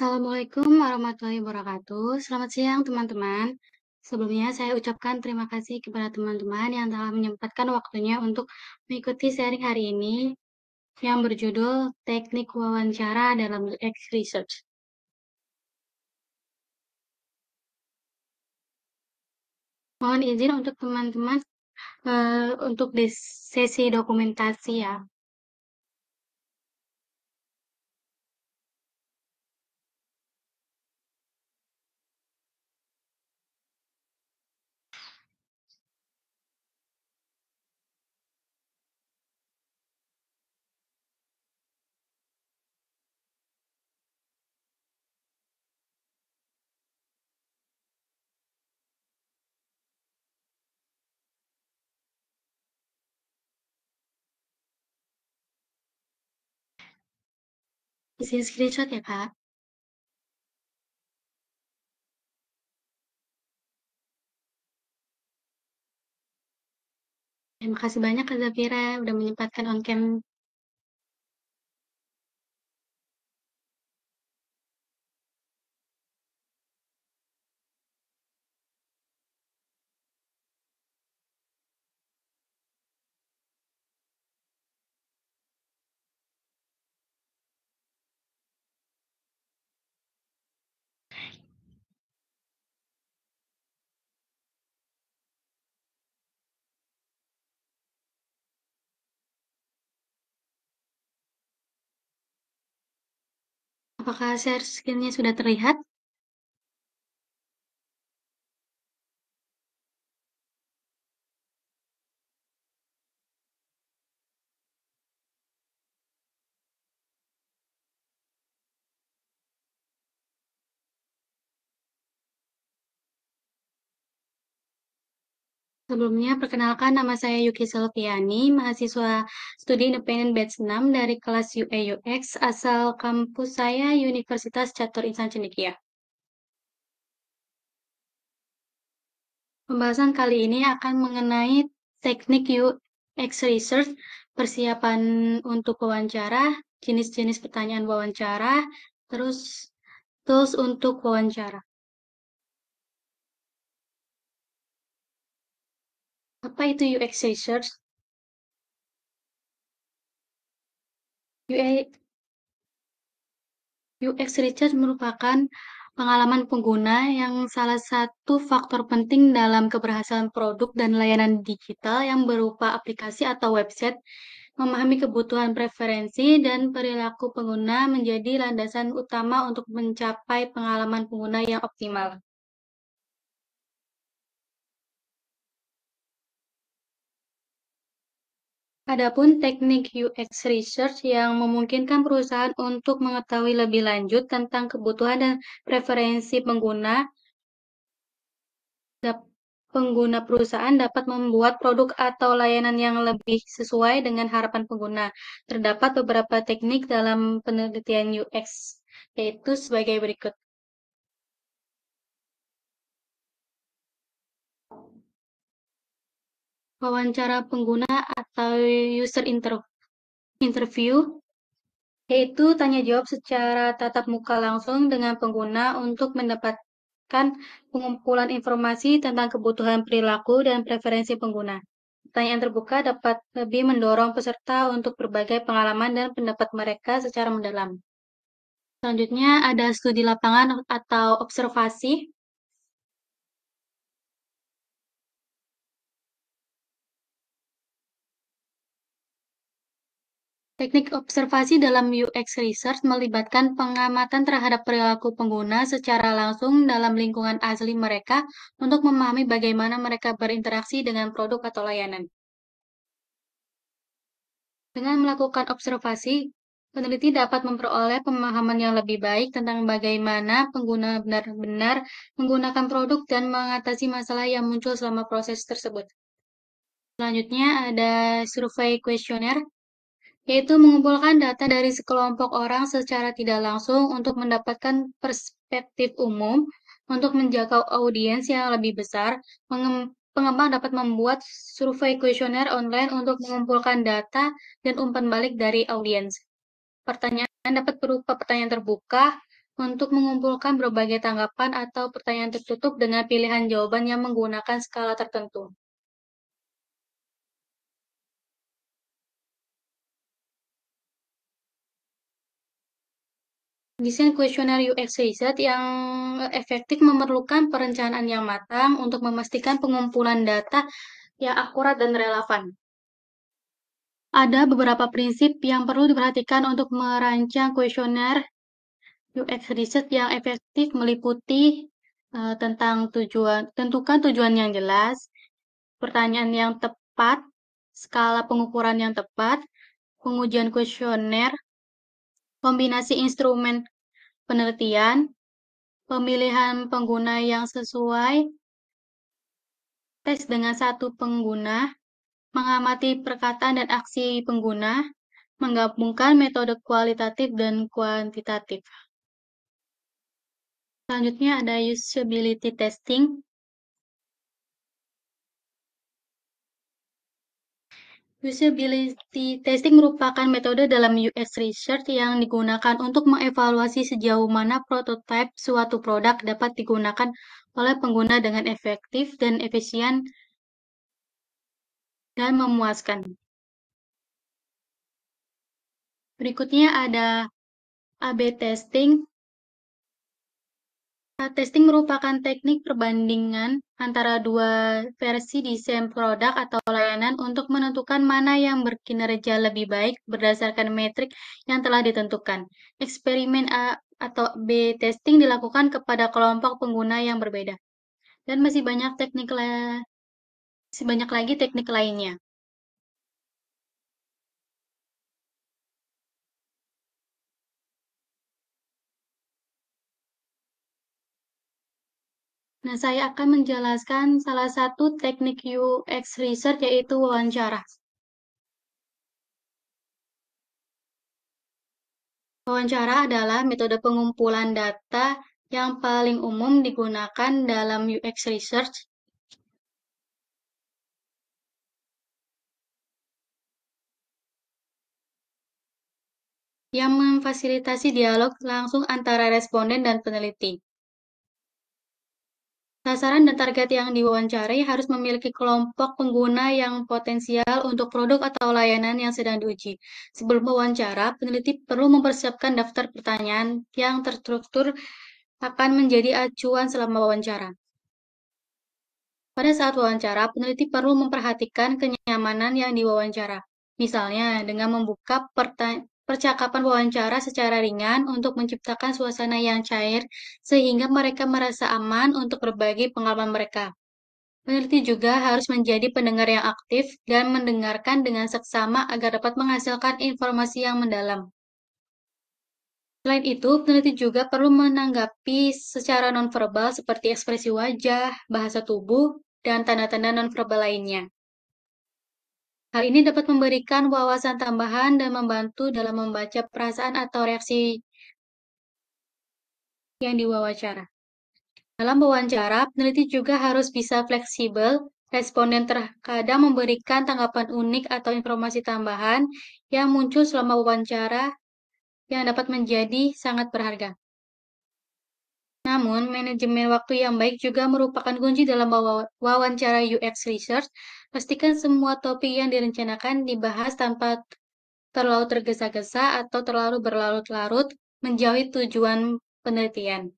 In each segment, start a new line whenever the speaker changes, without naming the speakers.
Assalamualaikum warahmatullahi wabarakatuh. Selamat siang teman-teman. Sebelumnya saya ucapkan terima kasih kepada teman-teman yang telah menyempatkan waktunya untuk mengikuti sharing hari ini yang berjudul Teknik Wawancara dalam UX Research. Mohon izin untuk teman-teman uh, untuk di sesi dokumentasi ya. Izin screenshot ya, Kak? Terima kasih banyak Kak Zafira udah menyempatkan on cam Apakah share screen-nya sudah terlihat? Sebelumnya, perkenalkan nama saya Yuki Selviani, mahasiswa studi independen batch 6 dari kelas UAUX e asal kampus saya Universitas Catur Insan Cendekia. Pembahasan kali ini akan mengenai teknik UX e research, persiapan untuk wawancara, jenis-jenis pertanyaan wawancara, terus tools untuk wawancara. Apa itu UX research? UX research merupakan pengalaman pengguna yang salah satu faktor penting dalam keberhasilan produk dan layanan digital yang berupa aplikasi atau website. Memahami kebutuhan preferensi dan perilaku pengguna menjadi landasan utama untuk mencapai pengalaman pengguna yang optimal. Adapun teknik UX research yang memungkinkan perusahaan untuk mengetahui lebih lanjut tentang kebutuhan dan preferensi pengguna pengguna perusahaan dapat membuat produk atau layanan yang lebih sesuai dengan harapan pengguna. Terdapat beberapa teknik dalam penelitian UX yaitu sebagai berikut. wawancara pengguna atau user interview, yaitu tanya jawab secara tatap muka langsung dengan pengguna untuk mendapatkan pengumpulan informasi tentang kebutuhan perilaku dan preferensi pengguna. Pertanyaan terbuka dapat lebih mendorong peserta untuk berbagai pengalaman dan pendapat mereka secara mendalam. Selanjutnya ada studi lapangan atau observasi. Teknik observasi dalam UX research melibatkan pengamatan terhadap perilaku pengguna secara langsung dalam lingkungan asli mereka untuk memahami bagaimana mereka berinteraksi dengan produk atau layanan. Dengan melakukan observasi, peneliti dapat memperoleh pemahaman yang lebih baik tentang bagaimana pengguna benar-benar menggunakan produk dan mengatasi masalah yang muncul selama proses tersebut. Selanjutnya ada survei kuesioner yaitu mengumpulkan data dari sekelompok orang secara tidak langsung untuk mendapatkan perspektif umum, untuk menjangkau audiens yang lebih besar, pengembang dapat membuat survei kuesioner online untuk mengumpulkan data dan umpan balik dari audiens. Pertanyaan dapat berupa pertanyaan terbuka untuk mengumpulkan berbagai tanggapan atau pertanyaan tertutup dengan pilihan jawaban yang menggunakan skala tertentu. Desain kuesioner ux riset yang efektif memerlukan perencanaan yang matang untuk memastikan pengumpulan data yang akurat dan relevan. Ada beberapa prinsip yang perlu diperhatikan untuk merancang kuesioner UX riset yang efektif meliputi uh, tentang tujuan, tentukan tujuan yang jelas, pertanyaan yang tepat, skala pengukuran yang tepat, pengujian kuesioner, kombinasi instrumen penelitian, pemilihan pengguna yang sesuai, tes dengan satu pengguna, mengamati perkataan dan aksi pengguna, menggabungkan metode kualitatif dan kuantitatif. Selanjutnya ada usability testing. Usability testing merupakan metode dalam UX research yang digunakan untuk mengevaluasi sejauh mana prototipe suatu produk dapat digunakan oleh pengguna dengan efektif dan efisien dan memuaskan. Berikutnya ada AB testing Eh, testing merupakan teknik perbandingan antara dua versi desain produk atau layanan untuk menentukan mana yang berkinerja lebih baik berdasarkan metrik yang telah ditentukan. Eksperimen A atau B testing dilakukan kepada kelompok pengguna yang berbeda. Dan masih banyak teknik masih banyak lagi teknik lainnya. Nah, saya akan menjelaskan salah satu teknik UX research yaitu wawancara. Wawancara adalah metode pengumpulan data yang paling umum digunakan dalam UX research. yang memfasilitasi dialog langsung antara responden dan peneliti. Sasaran dan target yang diwawancarai harus memiliki kelompok pengguna yang potensial untuk produk atau layanan yang sedang diuji. Sebelum wawancara, peneliti perlu mempersiapkan daftar pertanyaan yang terstruktur akan menjadi acuan selama wawancara. Pada saat wawancara, peneliti perlu memperhatikan kenyamanan yang diwawancara. Misalnya, dengan membuka percakapan wawancara secara ringan untuk menciptakan suasana yang cair sehingga mereka merasa aman untuk berbagi pengalaman mereka. Peneliti juga harus menjadi pendengar yang aktif dan mendengarkan dengan seksama agar dapat menghasilkan informasi yang mendalam. Selain itu, peneliti juga perlu menanggapi secara nonverbal seperti ekspresi wajah, bahasa tubuh, dan tanda-tanda nonverbal lainnya. Hal ini dapat memberikan wawasan tambahan dan membantu dalam membaca perasaan atau reaksi yang diwawancara. Dalam wawancara, peneliti juga harus bisa fleksibel. Responden terkadang memberikan tanggapan unik atau informasi tambahan yang muncul selama wawancara yang dapat menjadi sangat berharga. Namun, manajemen waktu yang baik juga merupakan kunci dalam wawancara UX Research Pastikan semua topik yang direncanakan dibahas tanpa terlalu tergesa-gesa atau terlalu berlarut-larut menjauhi tujuan penelitian.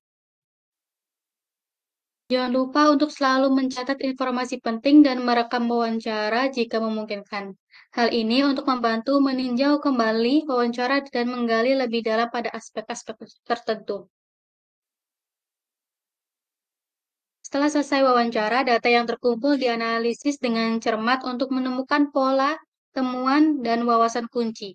Jangan lupa untuk selalu mencatat informasi penting dan merekam wawancara jika memungkinkan. Hal ini untuk membantu meninjau kembali wawancara dan menggali lebih dalam pada aspek-aspek tertentu. Setelah selesai wawancara, data yang terkumpul dianalisis dengan cermat untuk menemukan pola, temuan, dan wawasan kunci.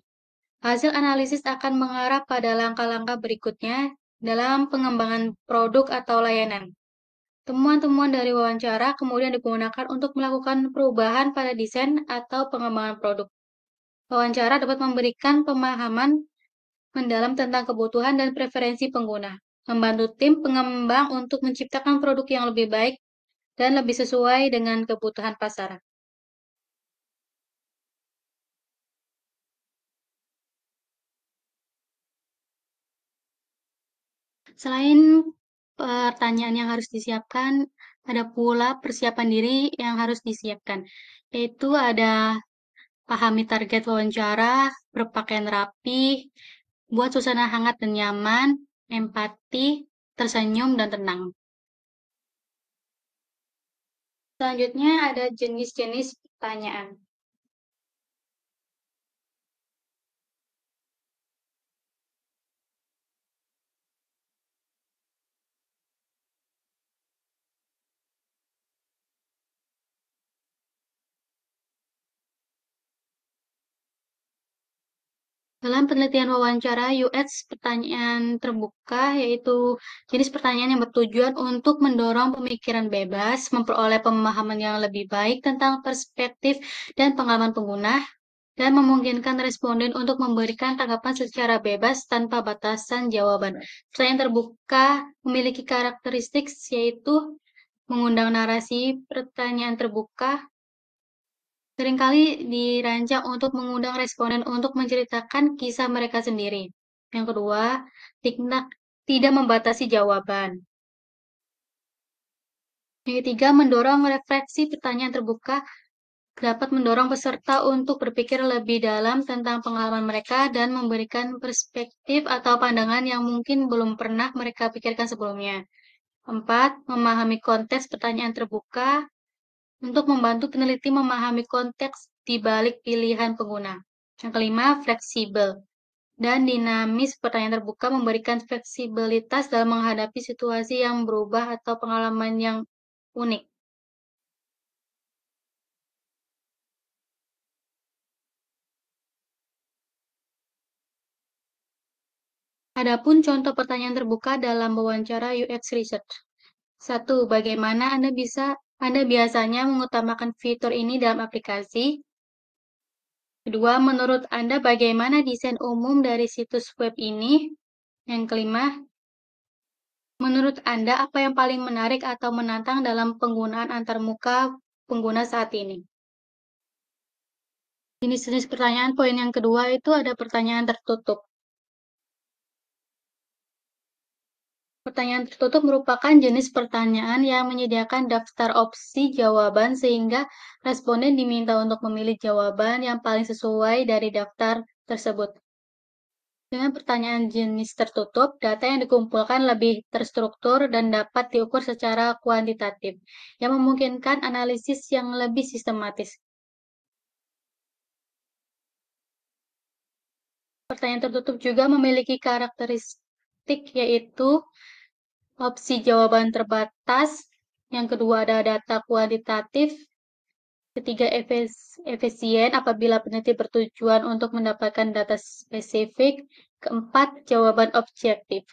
Hasil analisis akan mengarah pada langkah-langkah berikutnya dalam pengembangan produk atau layanan. Temuan-temuan dari wawancara kemudian digunakan untuk melakukan perubahan pada desain atau pengembangan produk. Wawancara dapat memberikan pemahaman mendalam tentang kebutuhan dan preferensi pengguna membantu tim pengembang untuk menciptakan produk yang lebih baik dan lebih sesuai dengan kebutuhan pasar. Selain pertanyaan yang harus disiapkan, ada pula persiapan diri yang harus disiapkan, yaitu ada pahami target wawancara, berpakaian rapi, buat suasana hangat dan nyaman, empati, tersenyum, dan tenang. Selanjutnya ada jenis-jenis pertanyaan. Dalam penelitian wawancara UX, pertanyaan terbuka yaitu jenis pertanyaan yang bertujuan untuk mendorong pemikiran bebas, memperoleh pemahaman yang lebih baik tentang perspektif dan pengalaman pengguna, dan memungkinkan responden untuk memberikan tanggapan secara bebas tanpa batasan jawaban. Pertanyaan terbuka memiliki karakteristik yaitu mengundang narasi, pertanyaan terbuka seringkali dirancang untuk mengundang responden untuk menceritakan kisah mereka sendiri. Yang kedua, tiknak tidak membatasi jawaban. Yang ketiga, mendorong refleksi pertanyaan terbuka dapat mendorong peserta untuk berpikir lebih dalam tentang pengalaman mereka dan memberikan perspektif atau pandangan yang mungkin belum pernah mereka pikirkan sebelumnya. Empat, memahami konteks pertanyaan terbuka untuk membantu peneliti memahami konteks di balik pilihan pengguna. Yang kelima, fleksibel dan dinamis pertanyaan terbuka memberikan fleksibilitas dalam menghadapi situasi yang berubah atau pengalaman yang unik. Adapun contoh pertanyaan terbuka dalam wawancara UX Research. Satu, bagaimana Anda bisa anda biasanya mengutamakan fitur ini dalam aplikasi. Kedua, menurut Anda bagaimana desain umum dari situs web ini? Yang kelima, menurut Anda apa yang paling menarik atau menantang dalam penggunaan antarmuka pengguna saat ini? Jenis-jenis pertanyaan poin yang kedua itu ada pertanyaan tertutup. Pertanyaan tertutup merupakan jenis pertanyaan yang menyediakan daftar opsi jawaban sehingga responden diminta untuk memilih jawaban yang paling sesuai dari daftar tersebut. Dengan pertanyaan jenis tertutup, data yang dikumpulkan lebih terstruktur dan dapat diukur secara kuantitatif, yang memungkinkan analisis yang lebih sistematis. Pertanyaan tertutup juga memiliki karakteristik statistik yaitu opsi jawaban terbatas, yang kedua ada data kuantitatif, ketiga efisien apabila peneliti bertujuan untuk mendapatkan data spesifik, keempat jawaban objektif.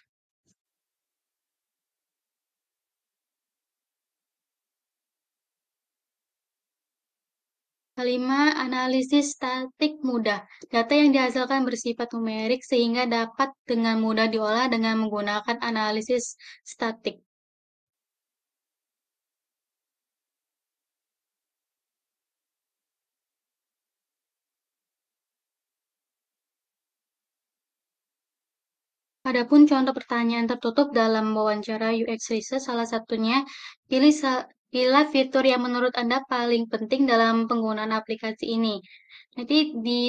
Kelima, analisis statik mudah. Data yang dihasilkan bersifat numerik sehingga dapat dengan mudah diolah dengan menggunakan analisis statik. Adapun contoh pertanyaan tertutup dalam wawancara UX Research salah satunya pilih Bila fitur yang menurut Anda paling penting dalam penggunaan aplikasi ini. Nanti di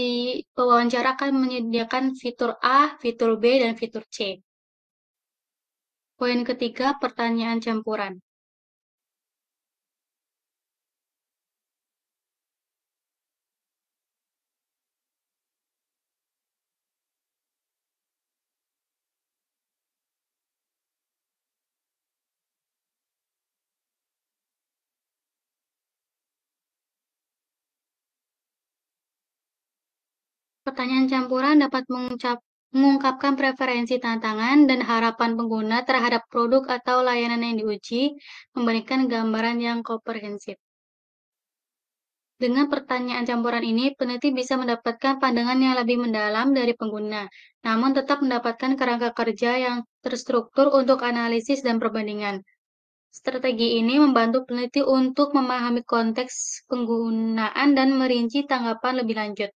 wawancara akan menyediakan fitur A, fitur B, dan fitur C. Poin ketiga, pertanyaan campuran. Pertanyaan campuran dapat mengucap, mengungkapkan preferensi tantangan dan harapan pengguna terhadap produk atau layanan yang diuji, memberikan gambaran yang komprehensif. Dengan pertanyaan campuran ini, peneliti bisa mendapatkan pandangan yang lebih mendalam dari pengguna, namun tetap mendapatkan kerangka kerja yang terstruktur untuk analisis dan perbandingan. Strategi ini membantu peneliti untuk memahami konteks penggunaan dan merinci tanggapan lebih lanjut.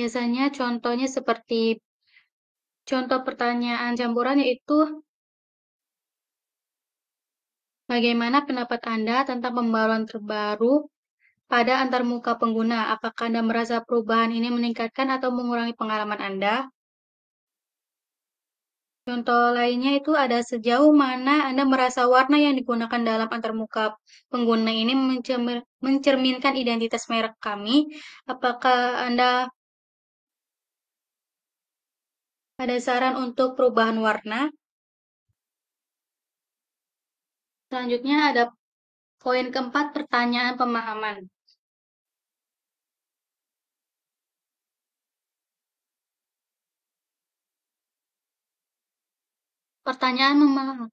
Biasanya contohnya seperti contoh pertanyaan campuran yaitu Bagaimana pendapat Anda tentang pembaruan terbaru pada antarmuka pengguna? Apakah Anda merasa perubahan ini meningkatkan atau mengurangi pengalaman Anda? Contoh lainnya itu ada sejauh mana Anda merasa warna yang digunakan dalam antarmuka pengguna ini mencerminkan identitas merek kami. Apakah Anda ada saran untuk perubahan warna? Selanjutnya ada poin keempat, pertanyaan pemahaman. Pertanyaan memahami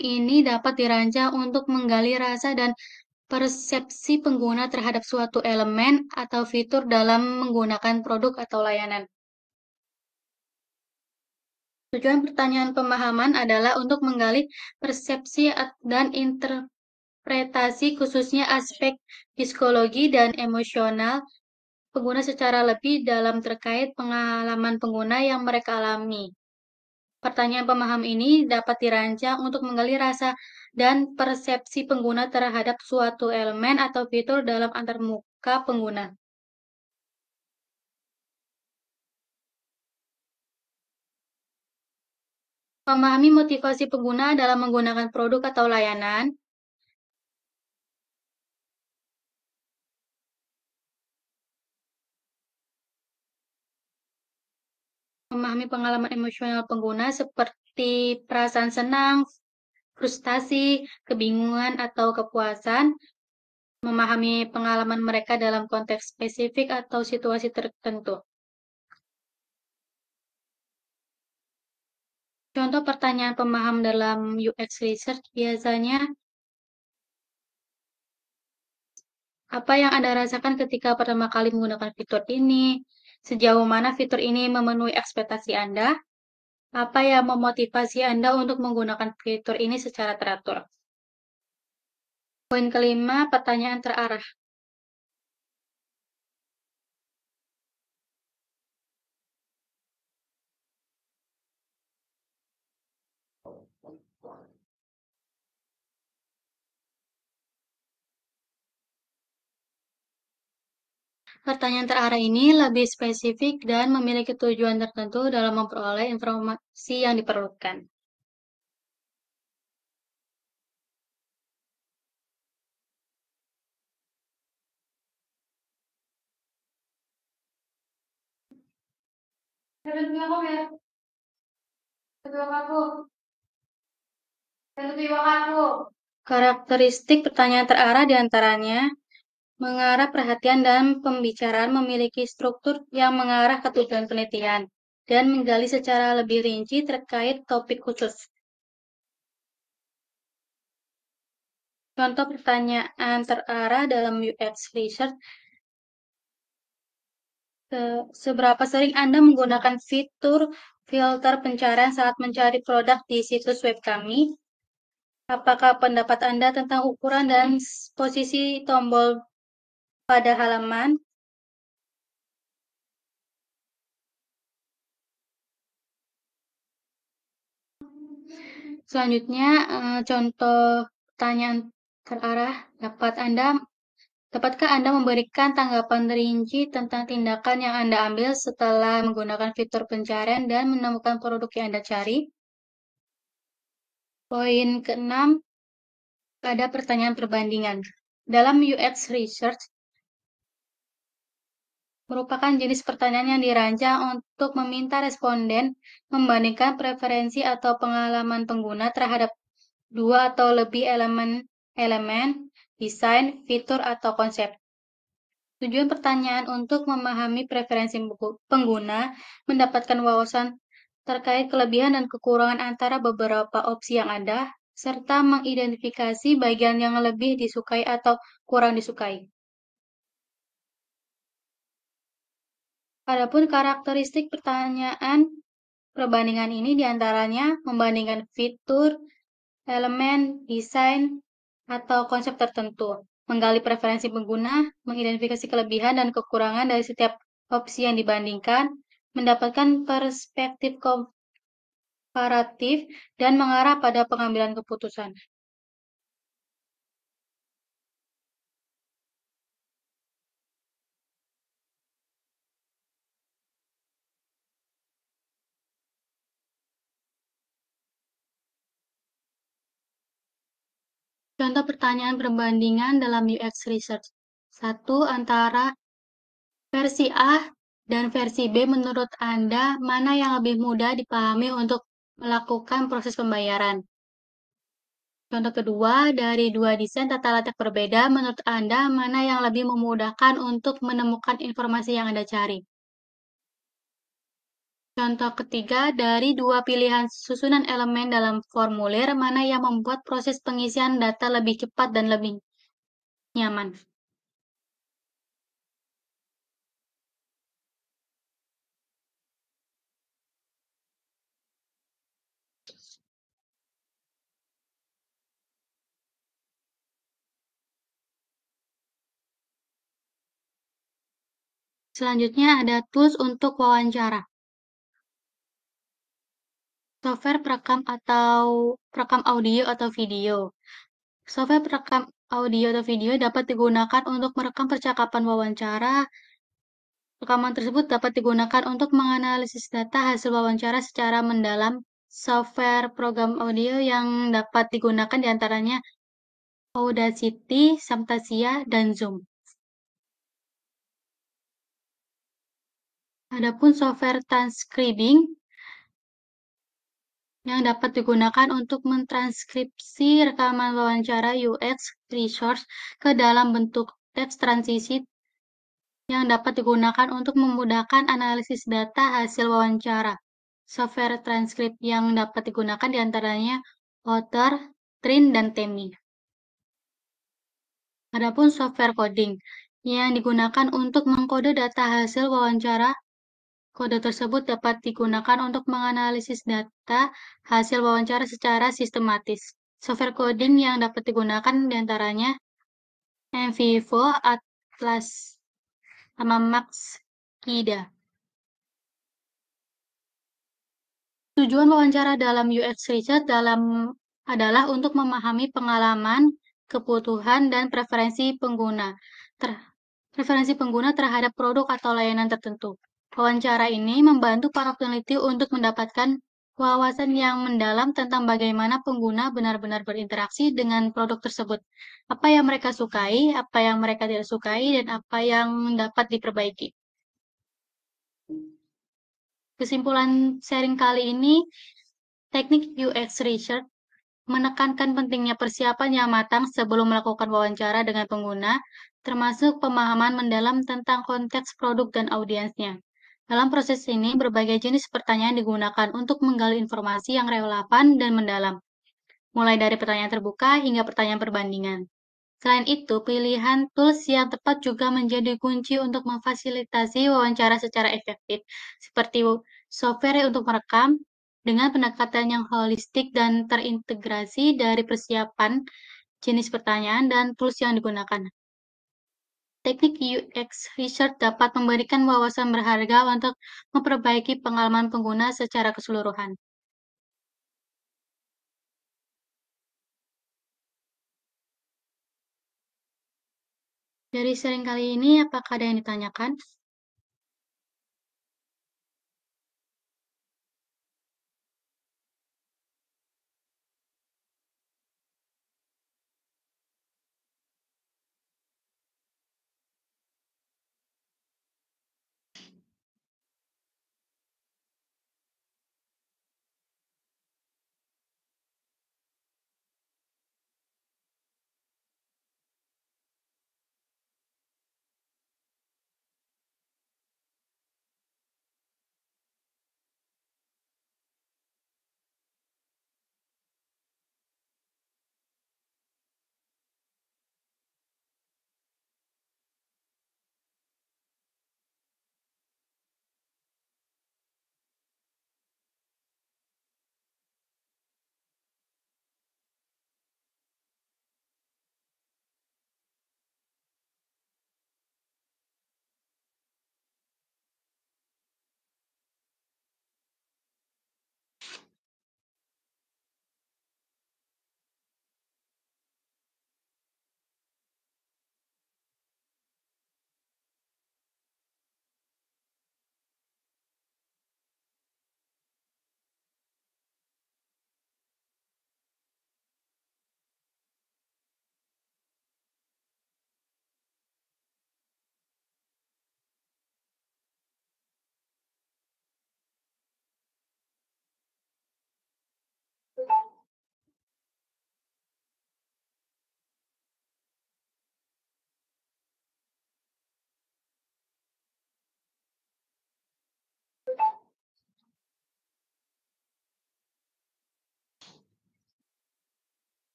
ini dapat dirancang untuk menggali rasa dan persepsi pengguna terhadap suatu elemen atau fitur dalam menggunakan produk atau layanan. Tujuan pertanyaan pemahaman adalah untuk menggali persepsi dan interpretasi khususnya aspek psikologi dan emosional pengguna secara lebih dalam terkait pengalaman pengguna yang mereka alami. Pertanyaan pemaham ini dapat dirancang untuk menggali rasa dan persepsi pengguna terhadap suatu elemen atau fitur dalam antarmuka pengguna. memahami motivasi pengguna dalam menggunakan produk atau layanan, memahami pengalaman emosional pengguna seperti perasaan senang, frustasi, kebingungan, atau kepuasan, memahami pengalaman mereka dalam konteks spesifik atau situasi tertentu. Contoh pertanyaan pemaham dalam UX research biasanya apa yang Anda rasakan ketika pertama kali menggunakan fitur ini? Sejauh mana fitur ini memenuhi ekspektasi Anda? Apa yang memotivasi Anda untuk menggunakan fitur ini secara teratur? Poin kelima, pertanyaan terarah. Pertanyaan terarah ini lebih spesifik dan memiliki tujuan tertentu dalam memperoleh informasi yang diperlukan. Ya. Karakteristik pertanyaan terarah diantaranya mengarah perhatian dan pembicaraan memiliki struktur yang mengarah ke tujuan penelitian dan menggali secara lebih rinci terkait topik khusus. Contoh pertanyaan terarah dalam UX Research Seberapa sering Anda menggunakan fitur filter pencarian saat mencari produk di situs web kami? Apakah pendapat Anda tentang ukuran dan posisi tombol pada halaman Selanjutnya, eh, contoh pertanyaan terarah dapat Anda Dapatkah Anda memberikan tanggapan rinci tentang tindakan yang Anda ambil setelah menggunakan fitur pencarian dan menemukan produk yang Anda cari? Poin keenam 6 pada pertanyaan perbandingan. Dalam UX Research, merupakan jenis pertanyaan yang dirancang untuk meminta responden membandingkan preferensi atau pengalaman pengguna terhadap dua atau lebih elemen-elemen, desain, fitur, atau konsep. Tujuan pertanyaan untuk memahami preferensi pengguna, mendapatkan wawasan terkait kelebihan dan kekurangan antara beberapa opsi yang ada, serta mengidentifikasi bagian yang lebih disukai atau kurang disukai. Adapun karakteristik pertanyaan perbandingan ini diantaranya membandingkan fitur, elemen, desain, atau konsep tertentu, menggali preferensi pengguna, mengidentifikasi kelebihan dan kekurangan dari setiap opsi yang dibandingkan, mendapatkan perspektif komparatif, dan mengarah pada pengambilan keputusan. Contoh pertanyaan perbandingan dalam UX Research. Satu, antara versi A dan versi B menurut Anda, mana yang lebih mudah dipahami untuk melakukan proses pembayaran? Contoh kedua, dari dua desain tata letak berbeda, menurut Anda mana yang lebih memudahkan untuk menemukan informasi yang Anda cari? Contoh ketiga, dari dua pilihan susunan elemen dalam formulir, mana yang membuat proses pengisian data lebih cepat dan lebih nyaman? Selanjutnya ada tools untuk wawancara software perekam atau perekam audio atau video. Software perekam audio atau video dapat digunakan untuk merekam percakapan wawancara. Rekaman tersebut dapat digunakan untuk menganalisis data hasil wawancara secara mendalam. Software program audio yang dapat digunakan diantaranya Audacity, Samtasia, dan Zoom. Adapun software transcribing yang dapat digunakan untuk mentranskripsi rekaman wawancara UX resource ke dalam bentuk teks transisi yang dapat digunakan untuk memudahkan analisis data hasil wawancara. Software transkrip yang dapat digunakan diantaranya Otter, Trin, dan Temi. Adapun software coding yang digunakan untuk mengkode data hasil wawancara Kode tersebut dapat digunakan untuk menganalisis data hasil wawancara secara sistematis. Software coding yang dapat digunakan diantaranya MVivo, Atlas, sama Max, KIDA. Tujuan wawancara dalam UX Research dalam adalah untuk memahami pengalaman, kebutuhan, dan preferensi pengguna, ter, preferensi pengguna terhadap produk atau layanan tertentu. Wawancara ini membantu para peneliti untuk mendapatkan wawasan yang mendalam tentang bagaimana pengguna benar-benar berinteraksi dengan produk tersebut. Apa yang mereka sukai, apa yang mereka tidak sukai, dan apa yang dapat diperbaiki. Kesimpulan sharing kali ini, teknik UX research menekankan pentingnya persiapan yang matang sebelum melakukan wawancara dengan pengguna, termasuk pemahaman mendalam tentang konteks produk dan audiensnya. Dalam proses ini, berbagai jenis pertanyaan digunakan untuk menggali informasi yang relevan dan mendalam, mulai dari pertanyaan terbuka hingga pertanyaan perbandingan. Selain itu, pilihan tools yang tepat juga menjadi kunci untuk memfasilitasi wawancara secara efektif, seperti software untuk merekam dengan pendekatan yang holistik dan terintegrasi dari persiapan, jenis pertanyaan, dan tools yang digunakan. Teknik UX Research dapat memberikan wawasan berharga untuk memperbaiki pengalaman pengguna secara keseluruhan. Dari sering kali ini, apakah ada yang ditanyakan?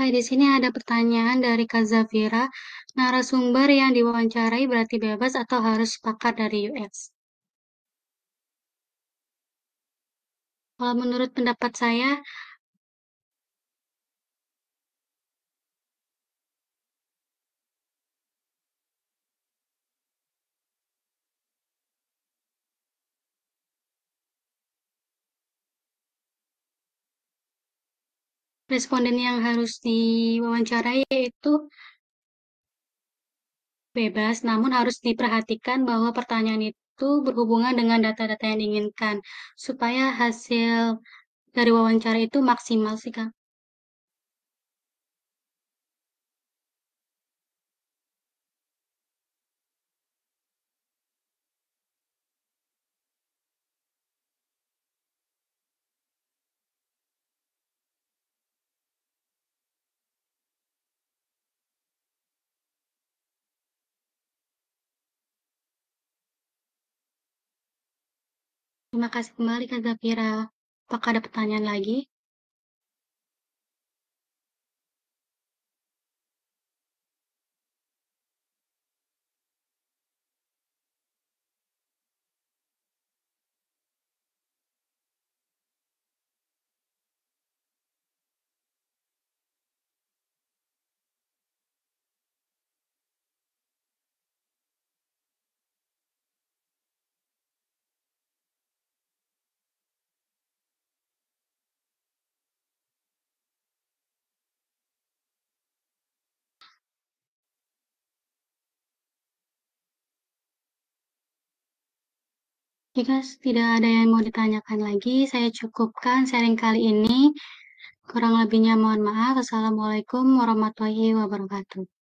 Oke, di sini ada pertanyaan dari Kak Zafira. Narasumber yang diwawancarai berarti bebas atau harus pakar dari UX? Kalau menurut pendapat saya, responden yang harus diwawancarai yaitu bebas, namun harus diperhatikan bahwa pertanyaan itu berhubungan dengan data-data yang diinginkan, supaya hasil dari wawancara itu maksimal sih, Kak. Terima kasih kembali Kak Zafira. Apakah ada pertanyaan lagi? Jika tidak ada yang mau ditanyakan lagi, saya cukupkan sharing kali ini. Kurang lebihnya mohon maaf. assalamualaikum warahmatullahi wabarakatuh.